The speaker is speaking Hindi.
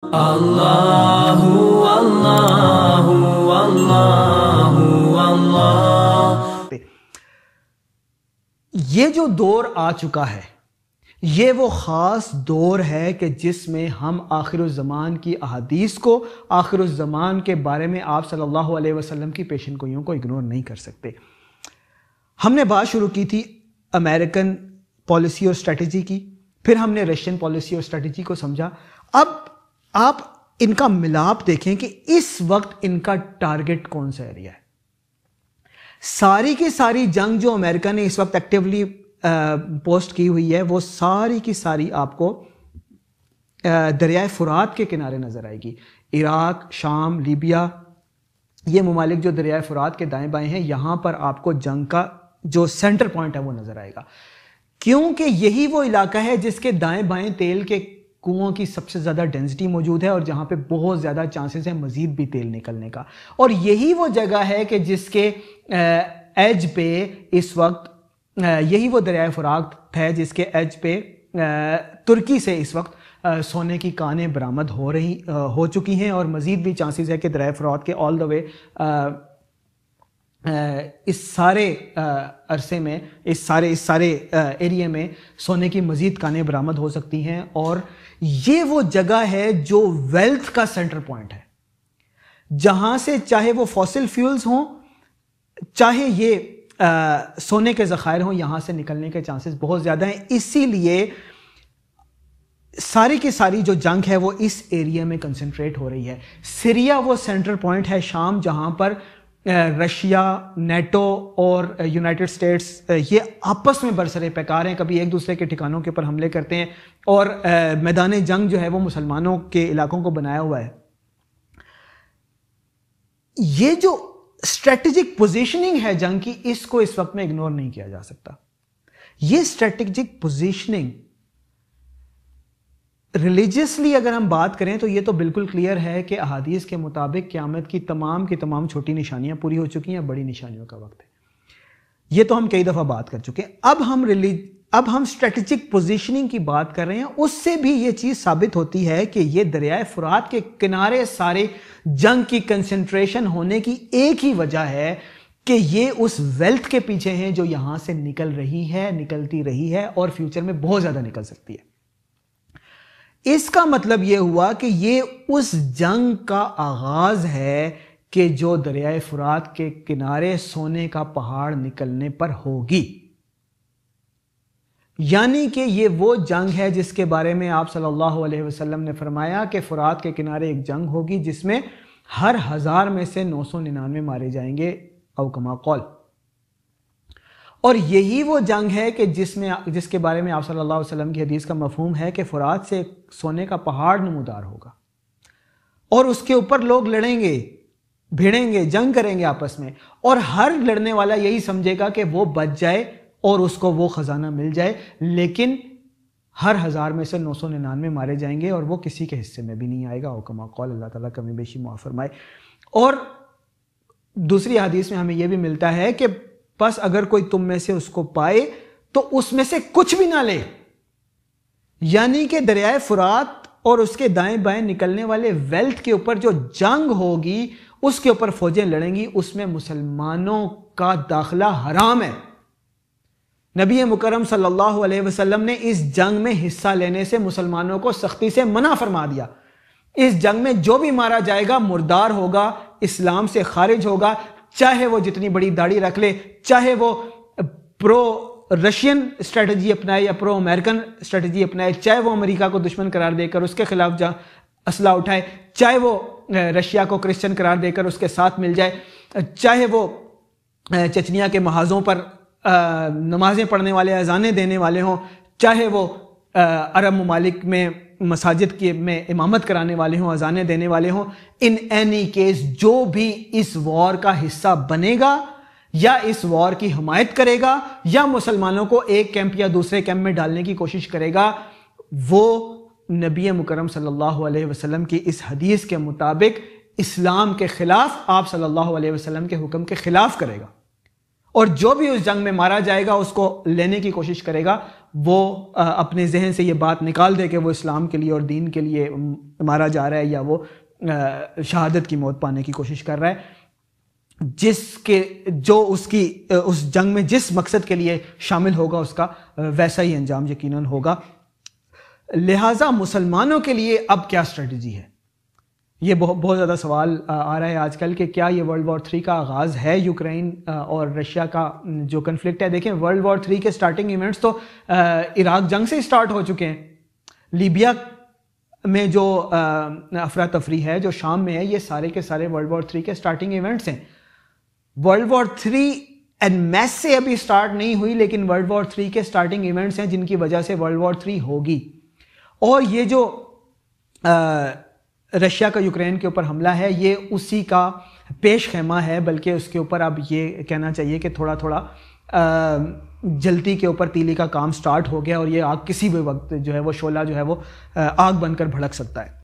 الله ये जो दौर आ चुका है ये वो ख़ास दौर है कि जिसमें हम आखिर ज़मान की अहदीस को आखिर ज़मान के बारे में आप सल्लल्लाहु अलैहि वसल्लम की पेशन गोइयों को इग्नोर नहीं कर सकते हमने बात शुरू की थी अमेरिकन पॉलिसी और स्ट्रेटजी की फिर हमने रशियन पॉलिसी और स्ट्रेटजी को समझा अब आप इनका मिलाप देखें कि इस वक्त इनका टारगेट कौन सा एरिया है सारी की सारी जंग जो अमेरिका ने इस वक्त एक्टिवली पोस्ट की हुई है वो सारी की सारी आपको दरियाए फुरात के किनारे नज़र आएगी इराक शाम लीबिया ये ममालिक जो दरियाए फुरात के दाएं बाएं हैं यहां पर आपको जंग का जो सेंटर पॉइंट है वो नज़र आएगा क्योंकि यही वो इलाका है जिसके दाएं बाएं तेल के कुओं की सबसे ज़्यादा डेंसिटी मौजूद है और जहाँ पे बहुत ज़्यादा चांसेस हैं मज़ीद भी तेल निकलने का और यही वो जगह है कि जिसके एज पे इस वक्त यही वो दरिया फराक है जिसके एज पे तुर्की से इस वक्त सोने की कानें बरामद हो रही हो चुकी हैं और मज़ीद भी चांसेस है कि दरिया फरात के ऑल द वे इस सारे अरसे में इस सारे इस सारे एरिए में सोने की मजीद कानें बरामद हो सकती हैं और ये वो जगह है जो वेल्थ का सेंटर पॉइंट है जहां से चाहे वो फॉसिल फ्यूल्स हों चाहे ये आ, सोने के ज़ख़ायर हों यहाँ से निकलने के चांसेस बहुत ज़्यादा हैं इसीलिए सारी की सारी जो जंग है वो इस एरिया में कंसंट्रेट हो रही है सीरिया वो सेंटर पॉइंट है शाम जहाँ पर रशिया नेटो और यूनाइटेड स्टेट्स ये आपस में बरसरे पैकार हैं कभी एक दूसरे के ठिकानों के ऊपर हमले करते हैं और मैदान जंग जो है वो मुसलमानों के इलाकों को बनाया हुआ है ये जो स्ट्रेटेजिक पोजीशनिंग है जंग की इसको इस वक्त में इग्नोर नहीं किया जा सकता ये स्ट्रेटेजिक पोजीशनिंग रिलीजियसली अगर हम बात करें तो ये तो बिल्कुल क्लियर है कि अहादीस के मुताबिक क़्यामत की तमाम की तमाम छोटी निशानियाँ पूरी हो चुकी हैं बड़ी निशानियों का वक्त है ये तो हम कई दफ़ा बात कर चुके हैं अब हम रिलीज अब हम स्ट्रेटजिक पोजीशनिंग की बात कर रहे हैं उससे भी ये चीज़ साबित होती है कि ये दरियाए फुरात के किनारे सारे जंग की कंसनट्रेशन होने की एक ही वजह है कि ये उस वेल्थ के पीछे हैं जो यहाँ से निकल रही है निकलती रही है और फ्यूचर में बहुत ज़्यादा निकल सकती है इसका मतलब यह हुआ कि ये उस जंग का आगाज है कि जो दरियाए फुरात के किनारे सोने का पहाड़ निकलने पर होगी यानी कि ये वो जंग है जिसके बारे में आप सल्लल्लाहु अलैहि वसल्लम ने फरमाया कि फुरात के किनारे एक जंग होगी जिसमें हर हज़ार में से नौ सौ निन्यानवे मारे जाएंगे अवकमा कौल और यही वो जंग है कि जिसमें जिसके बारे में आप सल्लल्लाहु अलैहि वसल्लम की हदीस का मफहूम है कि फुरात से सोने का पहाड़ नमदार होगा और उसके ऊपर लोग लड़ेंगे भिड़ेंगे जंग करेंगे आपस में और हर लड़ने वाला यही समझेगा कि वो बच जाए और उसको वो ख़जाना मिल जाए लेकिन हर हज़ार में से नौ सौ निन्यानवे मारे जाएंगे और वो किसी के हिस्से में भी नहीं आएगा हुक्मा कौल अल्लाह ताला कमी बेशी मुआफ़रमाए और दूसरी हदीस में हमें यह भी मिलता है कि बस अगर कोई तुम में से उसको पाए तो उसमें से कुछ भी ना ले यानी कि दरियाए फुरात और उसके दाएं बाएं निकलने वाले वेल्थ के ऊपर जो जंग होगी उसके ऊपर फौजें लड़ेंगी उसमें मुसलमानों का दाखला हराम है नबी मुकरम सल्लल्लाहु अलैहि वसल्लम ने इस जंग में हिस्सा लेने से मुसलमानों को सख्ती से मना फरमा दिया इस जंग में जो भी मारा जाएगा मुर्दार होगा इस्लाम से खारिज होगा चाहे वो जितनी बड़ी दाढ़ी रख ले चाहे वो प्रो रशियन स्ट्रेटजी अपनाए या प्रो अमेरिकन स्ट्रेटजी अपनाए चाहे वो अमेरिका को दुश्मन करार देकर उसके खिलाफ जा असला उठाए चाहे वो रशिया को क्रिश्चियन करार देकर उसके साथ मिल जाए चाहे वो चचनिया के महाजों पर नमाज़ें पढ़ने वाले अजाने देने वाले हों चाहे वो अरब ममालिक में मसाजिद के में इमामत कराने वाले हों अजाने देने वाले हों इन एनी केस जो भी इस वॉर का हिस्सा बनेगा या इस वॉर की हमायत करेगा या मुसलमानों को एक कैंप या दूसरे कैंप में डालने की कोशिश करेगा वो नबी मुकरम सल्लल्लाहु अलैहि वसल्लम की इस हदीस के मुताबिक इस्लाम के ख़िलाफ़ आप सल्लल्लाहु अलैहि वसल्लम के हुक्म के ख़िलाफ़ करेगा और जो भी उस जंग में मारा जाएगा उसको लेने की कोशिश करेगा वो अपने जहन से ये बात निकाल दे कि वो इस्लाम के लिए और दीन के लिए मारा जा रहा है या वो शहादत की मौत पाने की कोशिश कर रहा है जिसके जो उसकी उस जंग में जिस मकसद के लिए शामिल होगा उसका वैसा ही अंजाम यकीनन होगा लिहाजा मुसलमानों के लिए अब क्या स्ट्रेटजी है ये बहुत बहुत ज़्यादा सवाल आ रहा है आजकल कि क्या ये वर्ल्ड वॉर थ्री का आगाज़ है यूक्रेन और रशिया का जो कन्फ्लिक्ट है देखें वर्ल्ड वॉर थ्री के स्टार्टिंग इवेंट्स तो इराक जंग से स्टार्ट हो चुके हैं लीबिया में जो अफरा तफरी है जो शाम में है ये सारे के सारे वर्ल्ड वॉर थ्री के स्टार्टिंग इवेंट्स हैं वर्ल्ड वॉर थ्री एंड मैस से अभी स्टार्ट नहीं हुई लेकिन वर्ल्ड वॉर थ्री के स्टार्टिंग इवेंट्स हैं जिनकी वजह से वर्ल्ड वॉर थ्री होगी और ये जो आ, रशिया का यूक्रेन के ऊपर हमला है ये उसी का पेश खेमा है बल्कि उसके ऊपर अब ये कहना चाहिए कि थोड़ा थोड़ा जल्दी के ऊपर तीली का काम स्टार्ट हो गया और ये आग किसी भी वक्त जो है वो शोला जो है वो आग बनकर भड़क सकता है